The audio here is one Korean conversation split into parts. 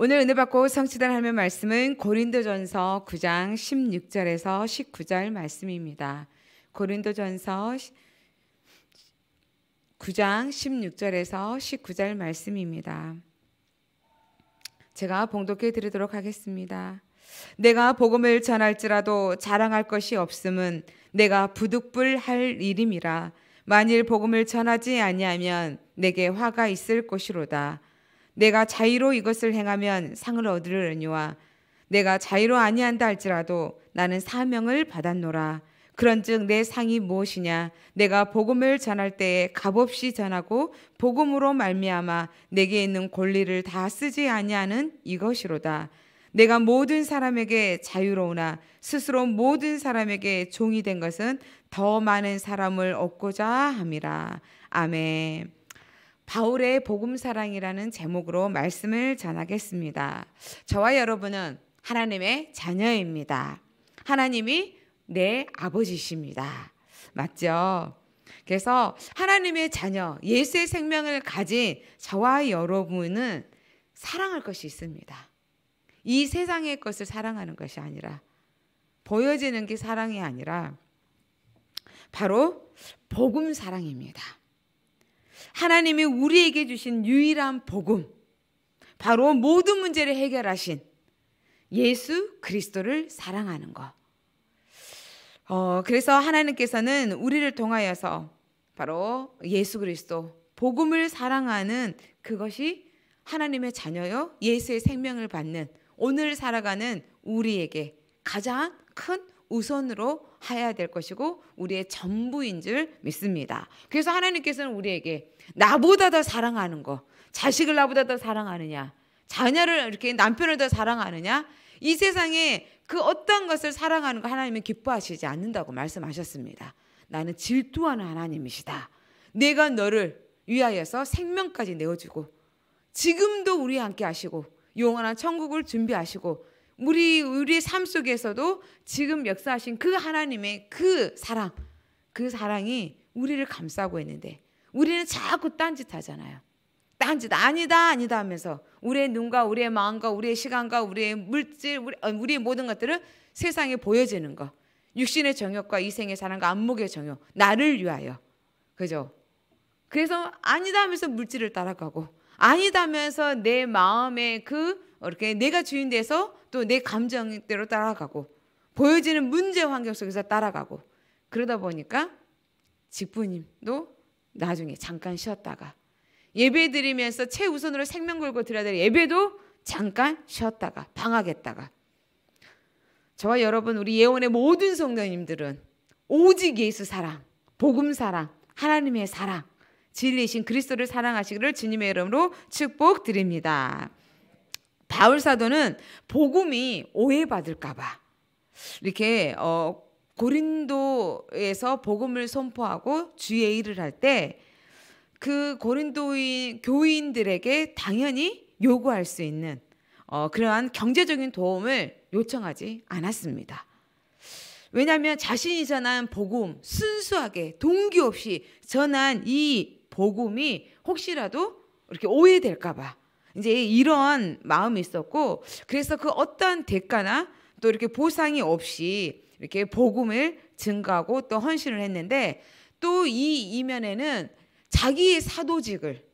오늘 은혜 받고 성취된 할매 말씀은 고린도전서 9장 16절에서 19절 말씀입니다. 고린도전서 9장 16절에서 19절 말씀입니다. 제가 봉독해 드리도록 하겠습니다. 내가 복음을 전할지라도 자랑할 것이 없음은 내가 부득불할 일임이라 만일 복음을 전하지 아니하면 내게 화가 있을 것이로다. 내가 자의로 이것을 행하면 상을 얻으려니와 내가 자의로 아니한다 할지라도 나는 사명을 받았노라. 그런즉 내 상이 무엇이냐 내가 복음을 전할 때에 값없이 전하고 복음으로 말미암아 내게 있는 권리를 다 쓰지 아니하는 이것이로다 내가 모든 사람에게 자유로우나 스스로 모든 사람에게 종이 된 것은 더 많은 사람을 얻고자 함이라 아멘 바울의 복음 사랑이라는 제목으로 말씀을 전하겠습니다. 저와 여러분은 하나님의 자녀입니다. 하나님이 내 아버지십니다. 맞죠? 그래서 하나님의 자녀, 예수의 생명을 가진 저와 여러분은 사랑할 것이 있습니다. 이 세상의 것을 사랑하는 것이 아니라 보여지는 게 사랑이 아니라 바로 복음 사랑입니다. 하나님이 우리에게 주신 유일한 복음, 바로 모든 문제를 해결하신 예수 그리스도를 사랑하는 것. 어, 그래서 하나님께서는 우리를 통하여서 바로 예수 그리스도, 복음을 사랑하는 그것이 하나님의 자녀요 예수의 생명을 받는 오늘 살아가는 우리에게 가장 큰 우선으로 해야 될 것이고 우리의 전부인 줄 믿습니다. 그래서 하나님께서는 우리에게 나보다 더 사랑하는 거, 자식을 나보다 더 사랑하느냐, 자녀를 이렇게 남편을 더 사랑하느냐, 이 세상에 그 어떤 것을 사랑하는 거 하나님은 기뻐하시지 않는다고 말씀하셨습니다. 나는 질투하는 하나님이시다. 내가 너를 위하여서 생명까지 내어주고 지금도 우리 함께 하시고 영원한 천국을 준비하시고 우리 우리의 삶 속에서도 지금 역사하신 그 하나님의 그 사랑, 그 사랑이 우리를 감싸고 있는데 우리는 자꾸 딴짓 하잖아요. 딴짓 아니다 아니다 하면서 우리의 눈과 우리의 마음과 우리의 시간과 우리의 물질 우리, 어, 우리의 모든 것들을 세상에 보여지는 것 육신의 정욕과 이생의 사랑과 안목의 정욕 나를 위하여 그죠 그래서 아니다 하면서 물질을 따라가고 아니다 하면서 내 마음의 그 이렇게 내가 주인 돼서 또 내 감정대로 따라가고 보여지는 문제 환경 속에서 따라가고 그러다 보니까 직부님도 나중에 잠깐 쉬었다가 예배 드리면서 최우선으로 생명 걸고 드려야 될 예배도 잠깐 쉬었다가 방학했다가 저와 여러분 우리 예원의 모든 성도님들은 오직 예수 사랑, 복음 사랑, 하나님의 사랑, 진리이신 그리스도를 사랑하시기를 주님의 이름으로 축복드립니다. 바울 사도는 복음이 오해받을까봐 이렇게 어, 고린도에서 복음을 선포하고 주의 일을 할 때 그 고린도인 교인들에게 당연히 요구할 수 있는 어, 그러한 경제적인 도움을 요청하지 않았습니다. 왜냐하면 자신이 전한 복음 순수하게 동기 없이 전한 이 복음이 혹시라도 이렇게 오해될까봐 이제 이런 마음이 있었고 그래서 그 어떤 대가나 또 이렇게 보상이 없이 이렇게 복음을 증가하고 또 헌신을 했는데 또 이 이면에는 자기의 사도직을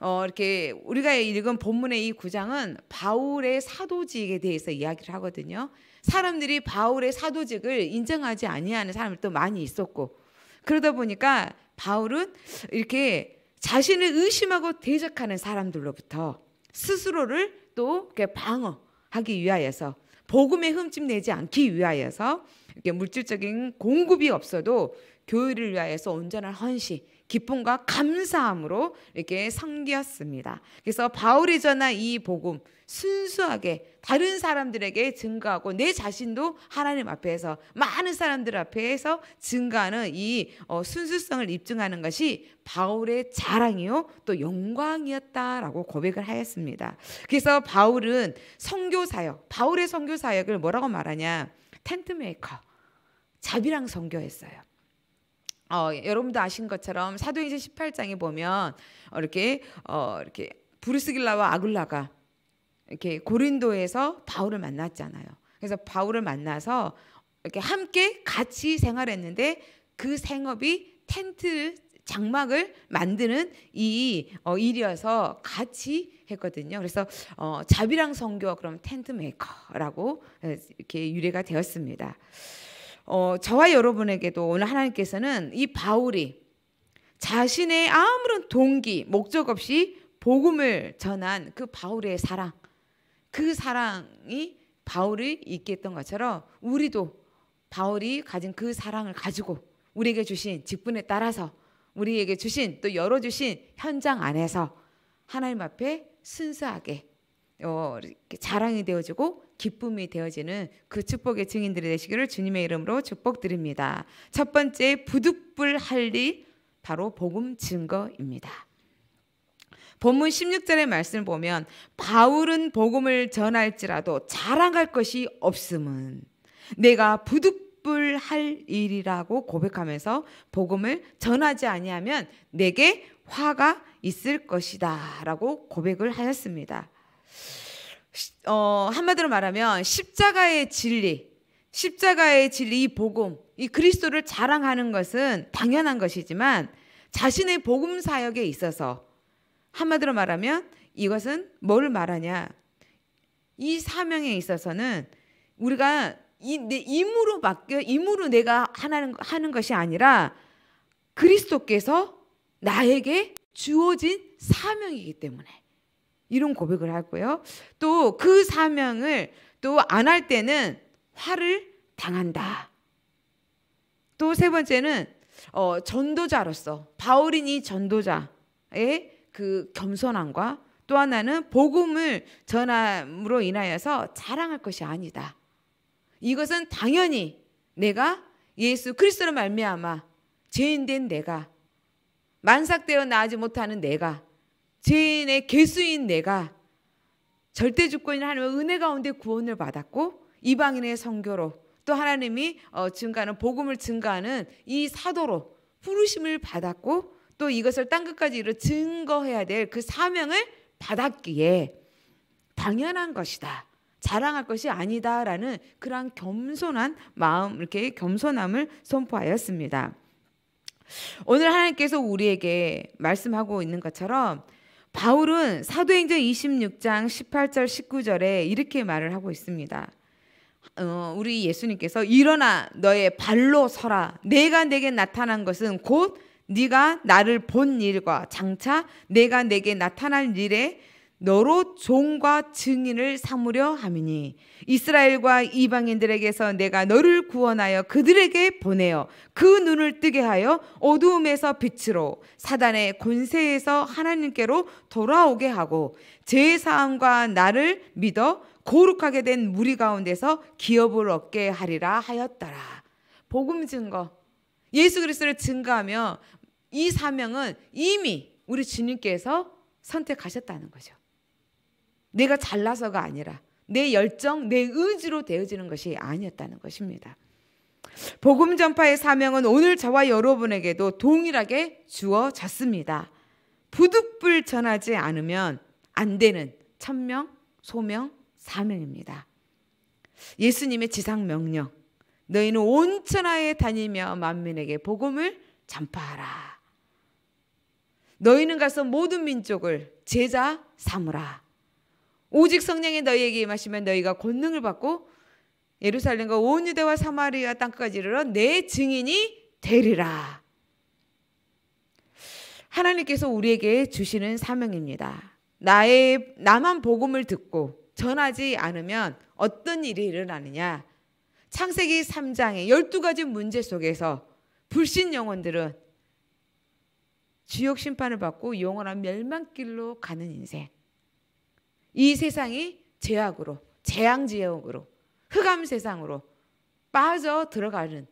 어 이렇게 우리가 읽은 본문의 이 구장은 바울의 사도직에 대해서 이야기를 하거든요. 사람들이 바울의 사도직을 인정하지 아니하는 사람들도 많이 있었고 그러다 보니까 바울은 이렇게 자신을 의심하고 대적하는 사람들로부터 스스로를 또 이렇게 방어하기 위하여서 복음의 흠집 내지 않기 위하여서 이렇게 물질적인 공급이 없어도 교회를 위하여서 온전한 헌신 기쁨과 감사함으로 이렇게 섬기었습니다 그래서 바울이 전한 이 복음, 순수하게 다른 사람들에게 증거하고 내 자신도 하나님 앞에서 많은 사람들 앞에서 증거하는 이 어, 순수성을 입증하는 것이 바울의 자랑이요 또 영광이었다라고 고백을 하였습니다. 그래서 바울은 성교 사역, 바울의 성교 사역을 뭐라고 말하냐? 텐트 메이커, 자비랑 성교했어요 어, 여러분도 아신 것처럼 사도행전 18장에 보면 어, 이렇게 어, 이렇게 브루스길라와 아굴라가 이렇게 고린도에서 바울을 만났잖아요. 그래서 바울을 만나서 이렇게 함께 같이 생활했는데 그 생업이 텐트 장막을 만드는 이 어, 일이어서 같이 했거든요. 그래서 어, 자비랑 성교 그럼 텐트 메이커라고 예, 이렇게 유래가 되었습니다. 어, 저와 여러분에게도 오늘 하나님께서는 이 바울이 자신의 아무런 동기, 목적 없이 복음을 전한 그 바울의 사랑, 그 사랑이 바울이 있겠던 것처럼 우리도 바울이 가진 그 사랑을 가지고 우리에게 주신 직분에 따라서 우리에게 주신 또 열어주신 현장 안에서 하나님 앞에 순수하게 어, 이렇게 자랑이 되어지고 기쁨이 되어지는 그 축복의 증인들이 되시기를 주님의 이름으로 축복드립니다. 첫 번째 부득불할 일 바로 복음 증거입니다. 본문 16절의 말씀을 보면 바울은 복음을 전할지라도 자랑할 것이 없음은 내가 부득불할 일이라고 고백하면서 복음을 전하지 아니하면 내게 화가 있을 것이다라고 고백을 하였습니다. 어, 한마디로 말하면 십자가의 진리, 십자가의 진리, 이 복음, 이 그리스도를 자랑하는 것은 당연한 것이지만 자신의 복음 사역에 있어서 한마디로 말하면 이것은 뭘 말하냐? 이 사명에 있어서는 우리가 이, 내 임으로 맡겨 임으로 내가 하는 하는 것이 아니라 그리스도께서 나에게 주어진 사명이기 때문에 이런 고백을 하고요. 또 그 사명을 또 안 할 때는 화를 당한다. 또 세 번째는 어, 전도자로서 바울인이 전도자의 그 겸손함과 또 하나는 복음을 전함으로 인하여서 자랑할 것이 아니다. 이것은 당연히 내가 예수 그리스도로 말미암아 죄인된 내가 만삭되어 나지 못하는 내가 죄인의 개수인 내가 절대 주권인 하나님의 은혜 가운데 구원을 받았고 이방인의 성교로 또 하나님이 어, 증가하는 복음을 증가하는 이 사도로 부르심을 받았고 또 이것을 땅 끝까지 이루 증거해야 될 그 사명을 받았기에 당연한 것이다. 자랑할 것이 아니다라는 그런 겸손한 마음 이렇게 겸손함을 선포하였습니다. 오늘 하나님께서 우리에게 말씀하고 있는 것처럼 바울은 사도행전 26장 18절 19절에 이렇게 말을 하고 있습니다. 어, 우리 예수님께서 일어나 너의 발로 서라. 내가 내게 나타난 것은 곧 네가 나를 본 일과 장차 내가 내게 나타날 일에 너로 종과 증인을 삼으려 함이니 이스라엘과 이방인들에게서 내가 너를 구원하여 그들에게 보내어 그 눈을 뜨게 하여 어두움에서 빛으로 사단의 권세에서 하나님께로 돌아오게 하고 제 사함과 나를 믿어 고룩하게된 무리 가운데서 기업을 얻게 하리라 하였더라. 복음 증거 예수 그리스도를 증거하며 이 사명은 이미 우리 주님께서 선택하셨다는 거죠. 내가 잘나서가 아니라 내 열정, 내 의지로 되어지는 것이 아니었다는 것입니다. 복음 전파의 사명은 오늘 저와 여러분에게도 동일하게 주어졌습니다. 부득불 전하지 않으면 안 되는 천명, 소명, 사명입니다. 예수님의 지상 명령. 너희는 온 천하에 다니며 만민에게 복음을 전파하라. 너희는 가서 모든 민족을 제자 삼으라. 오직 성령이 너희에게 임하시면 너희가 권능을 받고 예루살렘과 온 유대와 사마리아 땅까지 이르러 내 증인이 되리라. 하나님께서 우리에게 주시는 사명입니다. 나의 나만 복음을 듣고 전하지 않으면 어떤 일이 일어나느냐? 창세기 3장의 12가지 문제 속에서 불신 영혼들은 지옥 심판을 받고 영원한 멸망길로 가는 인생. 이 세상이 죄악으로, 재앙 지역으로, 흑암 세상으로 빠져 들어가는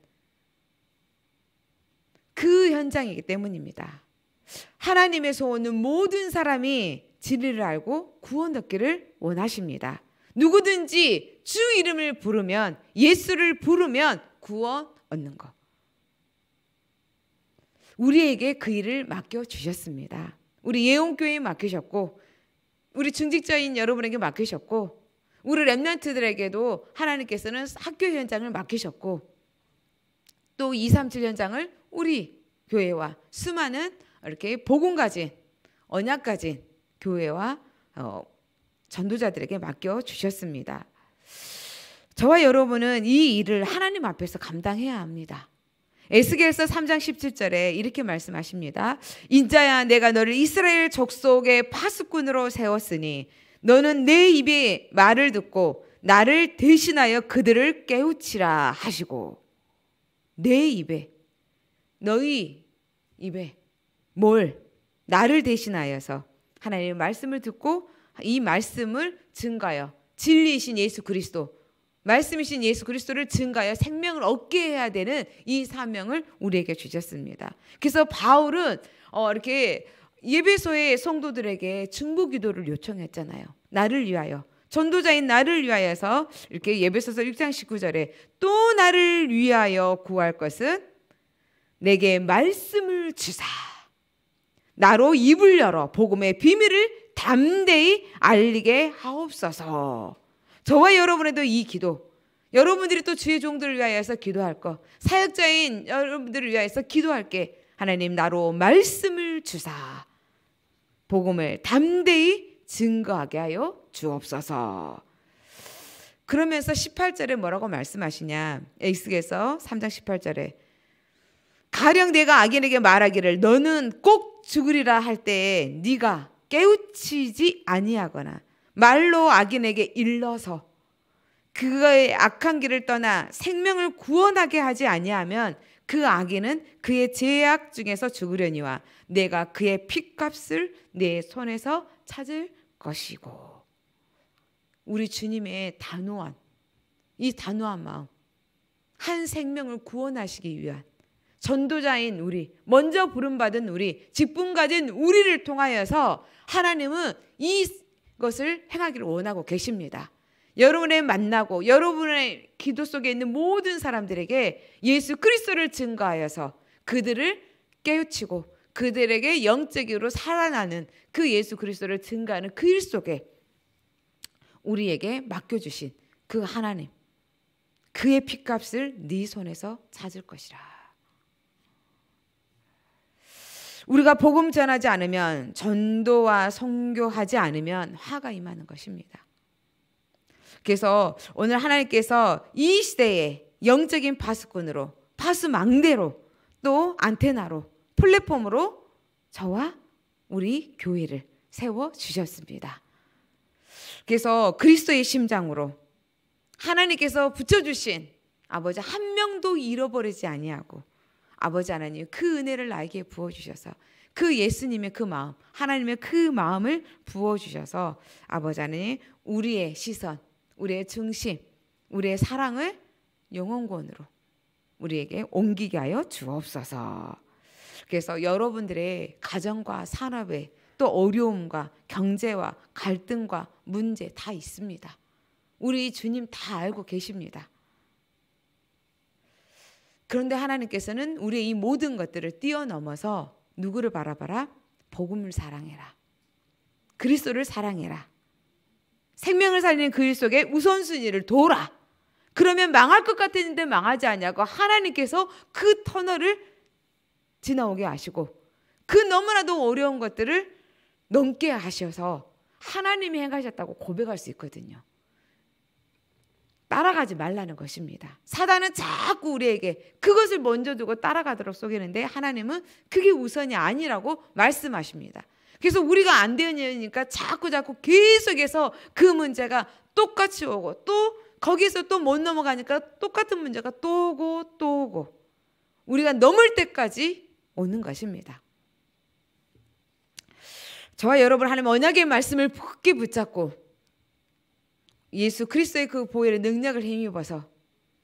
그 현장이기 때문입니다. 하나님의 소원은 모든 사람이 진리를 알고 구원 얻기를 원하십니다. 누구든지 주 이름을 부르면 예수를 부르면 구원 얻는 것. 우리에게 그 일을 맡겨 주셨습니다. 우리 예원교회에 맡기셨고 우리 중직자인 여러분에게 맡기셨고 우리 랩런트들에게도 하나님께서는 학교 현장을 맡기셨고 또 2, 3, 7 현장을 우리 교회와 수많은 이렇게 복음 가진 언약 가진 교회와 어, 전도자들에게 맡겨 주셨습니다. 저와 여러분은 이 일을 하나님 앞에서 감당해야 합니다. 에스겔서 3장 17절에 이렇게 말씀하십니다. 인자야 내가 너를 이스라엘 족속의 파수꾼으로 세웠으니 너는 내 입에 말을 듣고 나를 대신하여 그들을 깨우치라 하시고 내 입에 너희 입에 뭘 나를 대신하여서 하나님의 말씀을 듣고 이 말씀을 증가하여 진리이신 예수 그리스도 말씀이신 예수 그리스도를 증가하여 생명을 얻게 해야 되는 이 사명을 우리에게 주셨습니다. 그래서 바울은 어 이렇게 예배소의 성도들에게 중보 기도를 요청했잖아요. 나를 위하여 전도자인 나를 위하여서 이렇게 예배소서 6장 19절에 또 나를 위하여 구할 것은 내게 말씀을 주사 나로 입을 열어 복음의 비밀을 담대히 알리게 하옵소서. 저와 여러분에도 이 기도, 여러분들이 또 주의 종들을 위하여서 기도할 것, 사역자인 여러분들을 위하여서 기도할게. 하나님 나로 말씀을 주사. 복음을 담대히 증거하게 하여 주옵소서. 그러면서 18절에 뭐라고 말씀하시냐. 에이스께서 3장 18절에 가령 내가 악인에게 말하기를 너는 꼭 죽으리라 할 때에 네가 깨우치지 아니하거나 말로 악인에게 일러서 그의 악한 길을 떠나 생명을 구원하게 하지 아니하면 그 악인은 그의 죄악 중에서 죽으려니와 내가 그의 핏값을 내 손에서 찾을 것이고 우리 주님의 단호한 이 단호한 마음 한 생명을 구원하시기 위한 전도자인 우리, 먼저 부름받은 우리, 직분 가진 우리를 통하여서 하나님은 이 것을 행하기를 원하고 계십니다. 여러분의 만나고 여러분의 기도 속에 있는 모든 사람들에게 예수 그리스도를 증거하여서 그들을 깨우치고 그들에게 영적으로 살아나는 그 예수 그리스도를 증거하는 그 일 속에 우리에게 맡겨주신 그 하나님 그의 피값을 네 손에서 찾을 것이라. 우리가 복음 전하지 않으면 전도와 성교하지 않으면 화가 임하는 것입니다. 그래서 오늘 하나님께서 이 시대에 영적인 파수꾼으로 파수망대로 또 안테나로 플랫폼으로 저와 우리 교회를 세워 주셨습니다. 그래서 그리스도의 심장으로 하나님께서 붙여 주신 아버지 한 명도 잃어버리지 아니하고 아버지 하나님 그 은혜를 나에게 부어주셔서 그 예수님의 그 마음, 하나님의 그 마음을 부어주셔서 아버지 하나님 우리의 시선, 우리의 중심, 우리의 사랑을 영원권으로 우리에게 옮기게 하여 주옵소서. 그래서 여러분들의 가정과 산업에 또 어려움과 경제와 갈등과 문제 다 있습니다. 우리 주님 다 알고 계십니다. 그런데 하나님께서는 우리의 이 모든 것들을 뛰어넘어서 누구를 바라봐라? 복음을 사랑해라. 그리스도를 사랑해라. 생명을 살리는 그리스일 속에 우선순위를 둬라. 그러면 망할 것 같았는데 망하지 않냐고 하나님께서 그 터널을 지나오게 하시고 그 너무나도 어려운 것들을 넘게 하셔서 하나님이 행하셨다고 고백할 수 있거든요. 따라가지 말라는 것입니다. 사단은 자꾸 우리에게 그것을 먼저 두고 따라가도록 속이는데 하나님은 그게 우선이 아니라고 말씀하십니다. 그래서 우리가 안 되니까 자꾸 자꾸 계속해서 그 문제가 똑같이 오고 또 거기서 또 못 넘어가니까 똑같은 문제가 또 오고 또 오고 우리가 넘을 때까지 오는 것입니다. 저와 여러분 하나님 언약의 말씀을 굳게 붙잡고 예수 그리스도의 그 보혈의 능력을 힘입어서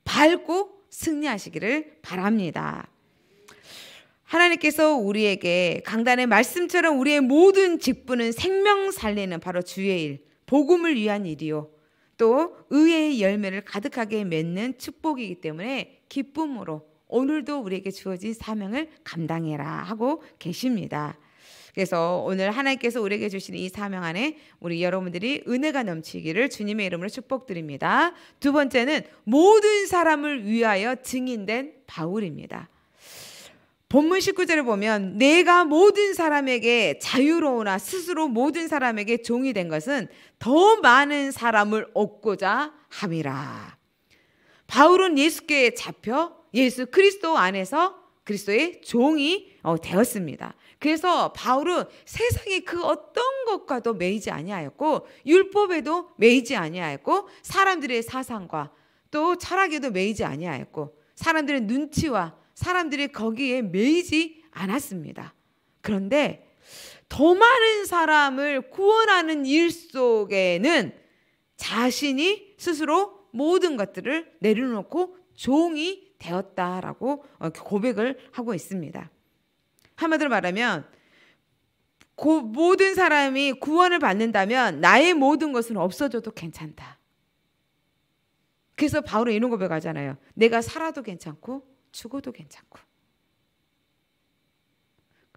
밟고 승리하시기를 바랍니다. 하나님께서 우리에게 강단의 말씀처럼 우리의 모든 직분은 생명 살리는 바로 주의 일, 복음을 위한 일이요. 또 의의 열매를 가득하게 맺는 축복이기 때문에 기쁨으로 오늘도 우리에게 주어진 사명을 감당해라 하고 계십니다. 그래서 오늘 하나님께서 우리에게 주신 이 사명 안에 우리 여러분들이 은혜가 넘치기를 주님의 이름으로 축복드립니다. 두 번째는 모든 사람을 위하여 증인된 바울입니다. 본문 19절을 보면 내가 모든 사람에게 자유로우나 스스로 모든 사람에게 종이 된 것은 더 많은 사람을 얻고자 함이라. 바울은 예수께 잡혀 예수 그리스도 안에서 그리스도의 종이 어, 되었습니다. 그래서 바울은 세상에그 어떤 것과도 매이지 아니하였고 율법에도 매이지 아니하였고 사람들의 사상과 또 철학에도 매이지 아니하였고 사람들의 눈치와 사람들의 거기에 매이지 않았습니다. 그런데 더 많은 사람을 구원하는 일 속에는 자신이 스스로 모든 것들을 내려놓고 종이 되었다라고 어, 그 고백을 하고 있습니다. 한마디로 말하면 그 모든 사람이 구원을 받는다면 나의 모든 것은 없어져도 괜찮다. 그래서 바울은 이런 고백 하잖아요. 내가 살아도 괜찮고 죽어도 괜찮고.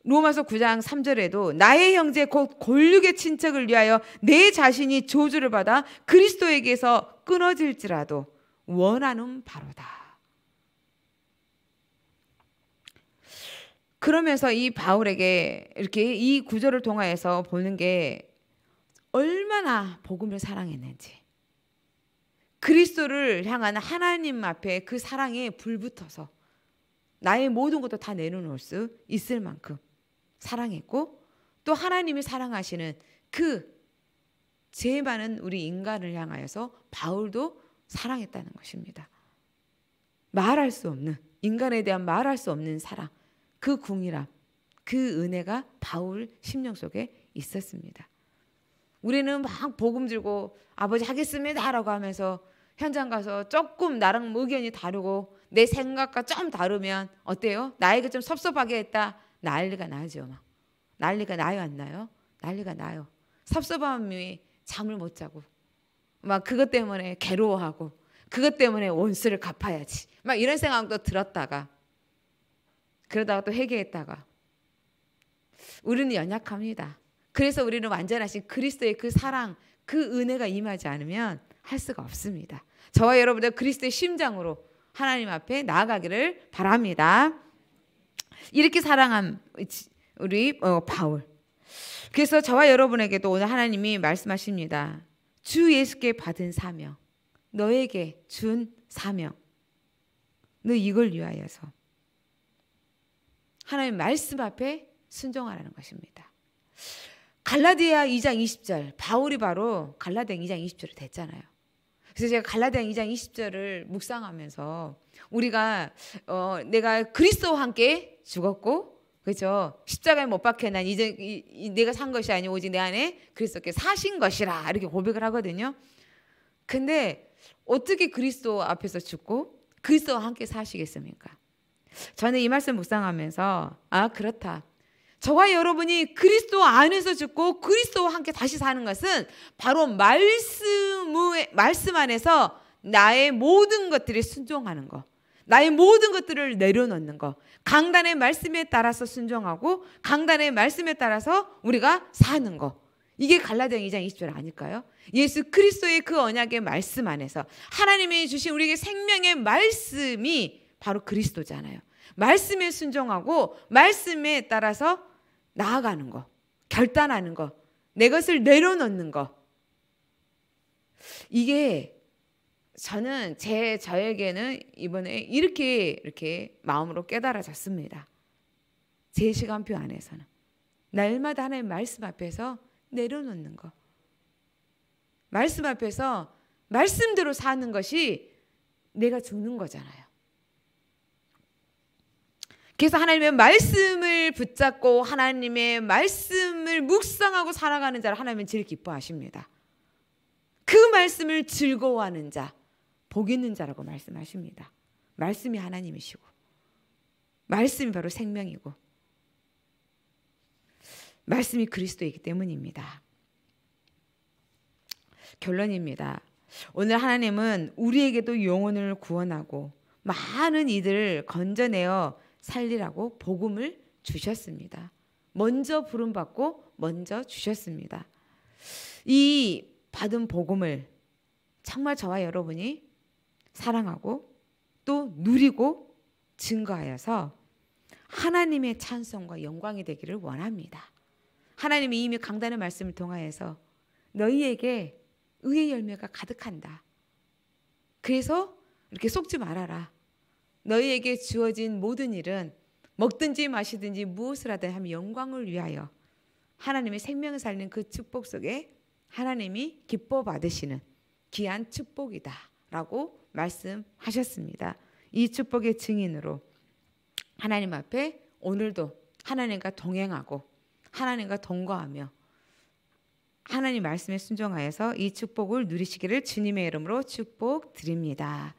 로마서 9장 3절에도 나의 형제 곧 골육의 친척을 위하여 내 자신이 저주를 받아 그리스도에게서 끊어질지라도 원하는 바로다. 그러면서 이 바울에게 이렇게 이 구절을 통하여서 보는 게 얼마나 복음을 사랑했는지 그리스도를 향한 하나님 앞에 그 사랑에 불붙어서 나의 모든 것도 다 내려놓을 수 있을 만큼 사랑했고 또 하나님이 사랑하시는 그제반은 우리 인간을 향하여서 바울도 사랑했다는 것입니다. 말할 수 없는 인간에 대한 말할 수 없는 사랑. 그 궁이람, 그 은혜가 바울 심령 속에 있었습니다. 우리는 막 복음 들고 아버지 하겠습니다라고 하면서 현장 가서 조금 나랑 의견이 다르고 내 생각과 좀 다르면 어때요? 나에게 좀 섭섭하게 했다. 난리가 나죠. 막. 난리가 나요 안 나요? 난리가 나요. 섭섭함이 잠을 못 자고 막 그것 때문에 괴로워하고 그것 때문에 원수를 갚아야지 막 이런 생각도 들었다가 그러다가 또 회개했다가 우리는 연약합니다. 그래서 우리는 완전하신 그리스도의 그 사랑, 그 은혜가 임하지 않으면 할 수가 없습니다. 저와 여러분들 그리스도의 심장으로 하나님 앞에 나아가기를 바랍니다. 이렇게 사랑한 우리 어, 바울. 그래서 저와 여러분에게도 오늘 하나님이 말씀하십니다. 주 예수께 받은 사명, 너에게 준 사명, 너 이걸 위하여서 하나님 말씀 앞에 순종하라는 것입니다. 갈라디아 2장 20절 바울이 바로 갈라디아 2장 20절을 됐잖아요. 그래서 제가 갈라디아 2장 20절을 묵상하면서 우리가 어, 내가 그리스도와 함께 죽었고 그렇죠 십자가에 못 박혀 난 이제 이, 이, 내가 산 것이 아니 오직 내 안에 그리스도께 사신 것이라 이렇게 고백을 하거든요. 근데 어떻게 그리스도 앞에서 죽고 그리스도와 함께 사시겠습니까? 저는 이 말씀 묵상하면서 아 그렇다. 저와 여러분이 그리스도 안에서 죽고 그리스도와 함께 다시 사는 것은 바로 말씀 말씀 안에서 나의 모든 것들이 순종하는 것. 나의 모든 것들을 내려놓는 것. 강단의 말씀에 따라서 순종하고 강단의 말씀에 따라서 우리가 사는 것. 이게 갈라디아 2장 20절 아닐까요? 예수 그리스도의 그 언약의 말씀 안에서 하나님이 주신 우리에게 생명의 말씀이 바로 그리스도잖아요. 말씀에 순종하고 말씀에 따라서 나아가는 거, 결단하는 거, 내 것을 내려놓는 거. 이게 저는 제 저에게는 이번에 이렇게 이렇게 마음으로 깨달아졌습니다. 제 시간표 안에서는 날마다 하나님 말씀 앞에서 내려놓는 거. 말씀 앞에서 말씀대로 사는 것이 내가 죽는 거잖아요. 그래서 하나님의 말씀을 붙잡고 하나님의 말씀을 묵상하고 살아가는 자를 하나님은 제일 기뻐하십니다. 그 말씀을 즐거워하는 자, 복 있는 자라고 말씀하십니다. 말씀이 하나님이시고, 말씀이 바로 생명이고, 말씀이 그리스도이기 때문입니다. 결론입니다. 오늘 하나님은 우리에게도 영혼을 구원하고 많은 이들을 건져내어 살리라고 복음을 주셨습니다. 먼저 부름받고 먼저 주셨습니다. 이 받은 복음을 정말 저와 여러분이 사랑하고 또 누리고 증거하여서 하나님의 찬성과 영광이 되기를 원합니다. 하나님이 이미 강단의 말씀을 통하여서 너희에게 의의 열매가 가득한다. 그래서 이렇게 속지 말아라. 너희에게 주어진 모든 일은 먹든지 마시든지 무엇을 하든 하면 영광을 위하여 하나님의 생명을 살리는 그 축복 속에 하나님이 기뻐 받으시는 귀한 축복이다. 라고 말씀하셨습니다. 이 축복의 증인으로 하나님 앞에 오늘도 하나님과 동행하고 하나님과 동거하며 하나님 말씀에 순종하여서 이 축복을 누리시기를 주님의 이름으로 축복드립니다.